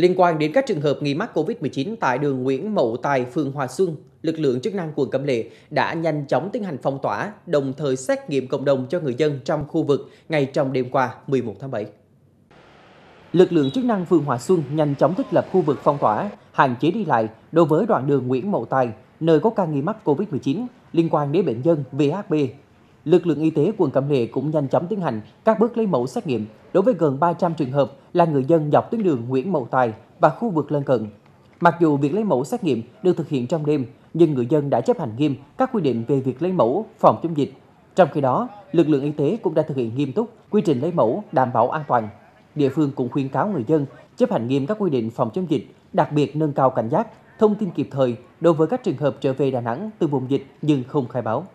Liên quan đến các trường hợp nghi mắc COVID-19 tại đường Nguyễn Mậu Tài, phường Hòa Xuân, lực lượng chức năng quận Cẩm Lệ đã nhanh chóng tiến hành phong tỏa, đồng thời xét nghiệm cộng đồng cho người dân trong khu vực ngay trong đêm qua 11 tháng 7. Lực lượng chức năng phường Hòa Xuân nhanh chóng thiết lập khu vực phong tỏa, hạn chế đi lại đối với đoạn đường Nguyễn Mậu Tài, nơi có ca nghi mắc COVID-19 liên quan đến bệnh nhân VHB Lực lượng y tế quận Cẩm Lệ cũng nhanh chóng tiến hành các bước lấy mẫu xét nghiệm đối với gần 300 trường hợp là người dân dọc tuyến đường Nguyễn Mậu Tài và khu vực lân cận. Mặc dù việc lấy mẫu xét nghiệm được thực hiện trong đêm, nhưng người dân đã chấp hành nghiêm các quy định về việc lấy mẫu, phòng chống dịch. Trong khi đó, lực lượng y tế cũng đã thực hiện nghiêm túc quy trình lấy mẫu đảm bảo an toàn. Địa phương cũng khuyến cáo người dân chấp hành nghiêm các quy định phòng chống dịch, đặc biệt nâng cao cảnh giác, thông tin kịp thời đối với các trường hợp trở về Đà Nẵng từ vùng dịch nhưng không khai báo.